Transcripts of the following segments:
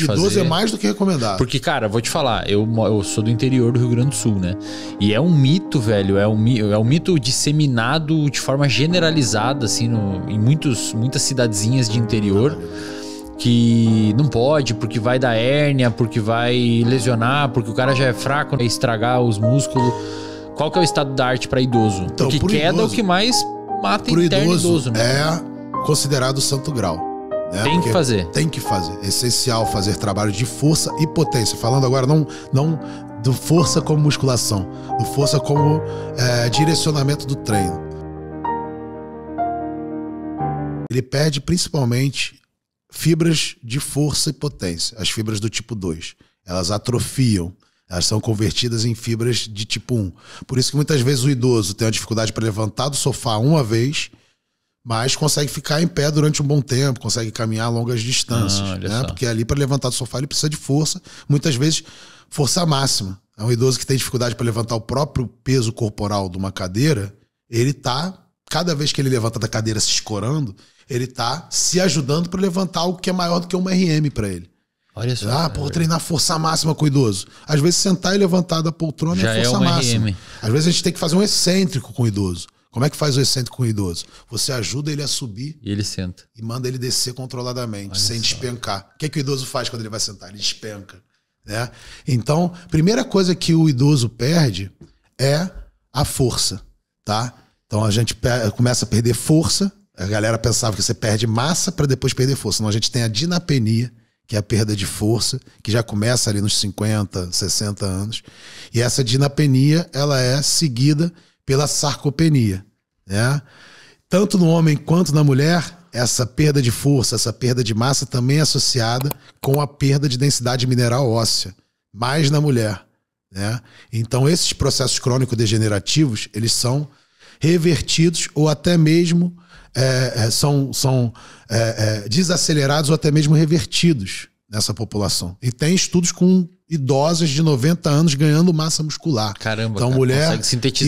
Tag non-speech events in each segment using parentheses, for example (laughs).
de e fazer. 12 é mais do que recomendado. Porque, cara, vou te falar, eu, eu sou do interior do Rio Grande do Sul, né? E é um mito, velho, é um, é um mito disseminado de forma generalizada, assim, no, em muitos, muitas cidadezinhas de interior. Caralho que não pode porque vai dar hérnia, porque vai lesionar, porque o cara já é fraco, vai né? estragar os músculos. Qual que é o estado da arte para idoso? Então, porque queda idoso, é o que mais mata interno idoso, idoso né? É considerado santo grau. Né? Tem que fazer. Tem que fazer. É essencial fazer trabalho de força e potência. Falando agora não, não do força como musculação, do força como é, direcionamento do treino. Ele perde principalmente fibras de força e potência, as fibras do tipo 2. Elas atrofiam, elas são convertidas em fibras de tipo 1. Por isso que muitas vezes o idoso tem a dificuldade para levantar do sofá uma vez mas consegue ficar em pé durante um bom tempo, consegue caminhar longas distâncias, ah, né? Porque ali para levantar do sofá ele precisa de força, muitas vezes força máxima. É um idoso que tem dificuldade para levantar o próprio peso corporal de uma cadeira, ele tá cada vez que ele levanta da cadeira se escorando, ele tá se ajudando para levantar algo que é maior do que uma RM para ele. Olha só. Ah, por treinar força máxima com o idoso. Às vezes sentar e levantar da poltrona é Já é força é máxima. RM. Às vezes a gente tem que fazer um excêntrico com o idoso. Como é que faz o excêntrico com o idoso? Você ajuda ele a subir. E ele senta. E manda ele descer controladamente, Olha sem só. despencar. O que, é que o idoso faz quando ele vai sentar? Ele despenca. Né? Então, primeira coisa que o idoso perde é a força. tá? Então a gente começa a perder força. A galera pensava que você perde massa para depois perder força. Não, a gente tem a dinapenia, que é a perda de força, que já começa ali nos 50, 60 anos. E essa dinapenia, ela é seguida pela sarcopenia. Né? Tanto no homem quanto na mulher, essa perda de força, essa perda de massa também é associada com a perda de densidade mineral óssea, mais na mulher. Né? Então, esses processos crônico-degenerativos, eles são revertidos ou até mesmo é, é, são, são é, é, desacelerados ou até mesmo revertidos nessa população. E tem estudos com idosas de 90 anos ganhando massa muscular. Caramba, então cara, mulher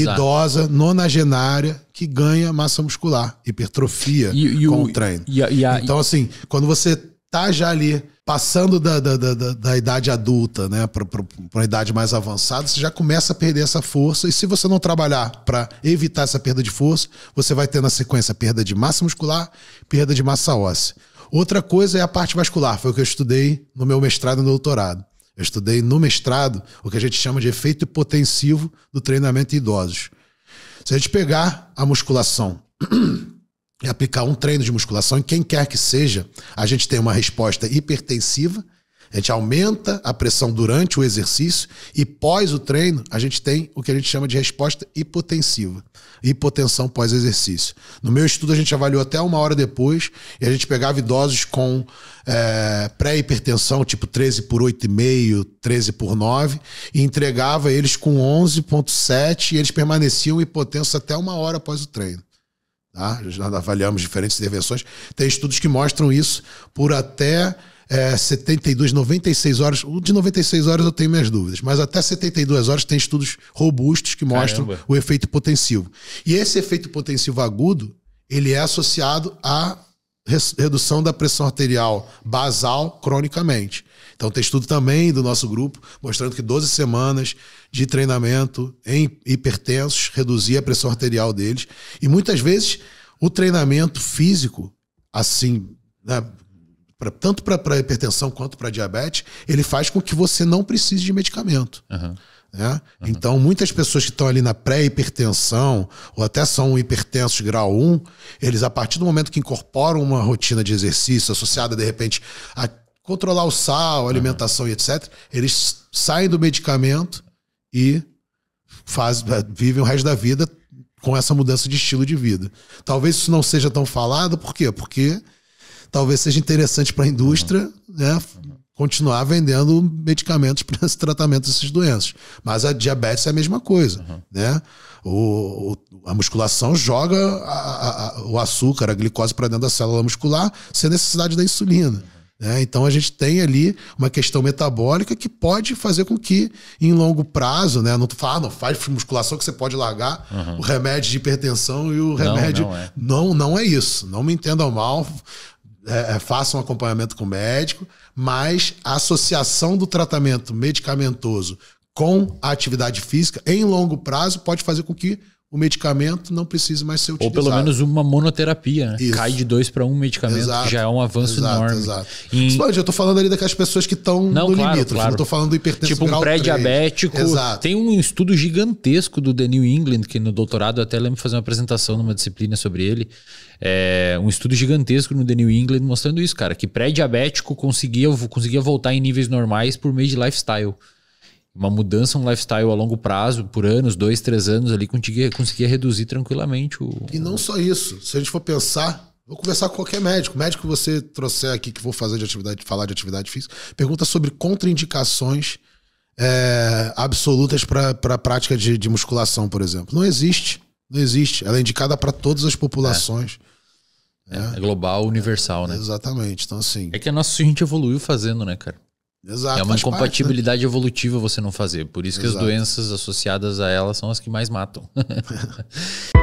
idosa, nonagenária, que ganha massa muscular, hipertrofia e, e com o, o treino. E, e então assim, quando você tá já ali passando da, da, da, da idade adulta, né, para uma idade mais avançada, você já começa a perder essa força. E se você não trabalhar para evitar essa perda de força, você vai ter na sequência perda de massa muscular, perda de massa óssea. Outra coisa é a parte vascular, foi o que eu estudei no meu mestrado e no doutorado. Eu estudei no mestrado o que a gente chama de efeito hipotensivo do treinamento em idosos. Se a gente pegar a musculação (clears throat) e aplicar um treino de musculação em quem quer que seja, a gente tem uma resposta hipertensiva a gente aumenta a pressão durante o exercício e pós o treino, a gente tem o que a gente chama de resposta hipotensiva, hipotensão pós-exercício. No meu estudo, a gente avaliou até uma hora depois e a gente pegava idosos com é, pré-hipertensão, tipo 13 por 8,5, 13 por 9, e entregava eles com 11,7 e eles permaneciam hipotensos até uma hora após o treino. Tá? Nós avaliamos diferentes intervenções. Tem estudos que mostram isso por até é, 72, 96 horas. O de 96 horas eu tenho minhas dúvidas, mas até 72 horas tem estudos robustos que mostram Caramba. o efeito potencial. E esse efeito potencial agudo, ele é associado à redução da pressão arterial basal cronicamente. Então tem estudo também do nosso grupo mostrando que 12 semanas de treinamento em hipertensos reduzia a pressão arterial deles. E muitas vezes o treinamento físico, assim, né, pra, tanto para hipertensão quanto para diabetes, ele faz com que você não precise de medicamento. Uhum. Né? Uhum. Então, muitas pessoas que estão ali na pré-hipertensão, ou até são hipertensos grau 1, eles, a partir do momento que incorporam uma rotina de exercício associada, de repente, a controlar o sal, alimentação uhum. e etc., eles saem do medicamento e faz, é, vivem o resto da vida com essa mudança de estilo de vida. Talvez isso não seja tão falado, por quê? Porque talvez seja interessante para a indústria né, continuar vendendo medicamentos para esse tratamento dessas doenças. Mas a diabetes é a mesma coisa. Né? O, o, a musculação joga a, a, o açúcar, a glicose para dentro da célula muscular sem necessidade da insulina. É, então a gente tem ali uma questão metabólica que pode fazer com que, em longo prazo, né? Não tu fala, ah, não faz musculação que você pode largar uhum. o remédio de hipertensão e o remédio. Não não é. não, não é isso. Não me entendam mal. É, é, faça um acompanhamento com o médico, mas a associação do tratamento medicamentoso com a atividade física, em longo prazo, pode fazer com que o medicamento não precisa mais ser utilizado. Ou pelo menos uma monoterapia, né? Isso. Cai de dois para um medicamento, exato, que já é um avanço exato, enorme. Exato. E... Pode, eu estou falando ali daquelas pessoas que estão no claro, limite, claro. não estou falando do hipertensão Tipo um pré-diabético. Tem um estudo gigantesco do The New England, que no doutorado eu até lembro de fazer uma apresentação numa disciplina sobre ele. É um estudo gigantesco no The New England mostrando isso, cara, que pré-diabético conseguia, conseguia voltar em níveis normais por meio de lifestyle uma mudança, um lifestyle a longo prazo, por anos, dois, três anos ali, conseguia, conseguia reduzir tranquilamente o. E não só isso. Se a gente for pensar, vou conversar com qualquer médico. O médico que você trouxer aqui, que vou fazer de atividade, falar de atividade física, pergunta sobre contraindicações é, absolutas para a prática de, de, musculação, por exemplo. Não existe. Não existe. Ela é indicada para todas as populações. É. É, é, global, universal, é, né? Exatamente. Então, assim. É que é a nossa gente evoluiu fazendo, né, cara? Exato, é uma incompatibilidade parte, né? evolutiva você não fazer. Por isso Exato. que as doenças associadas a ela são as que mais matam. (laughs)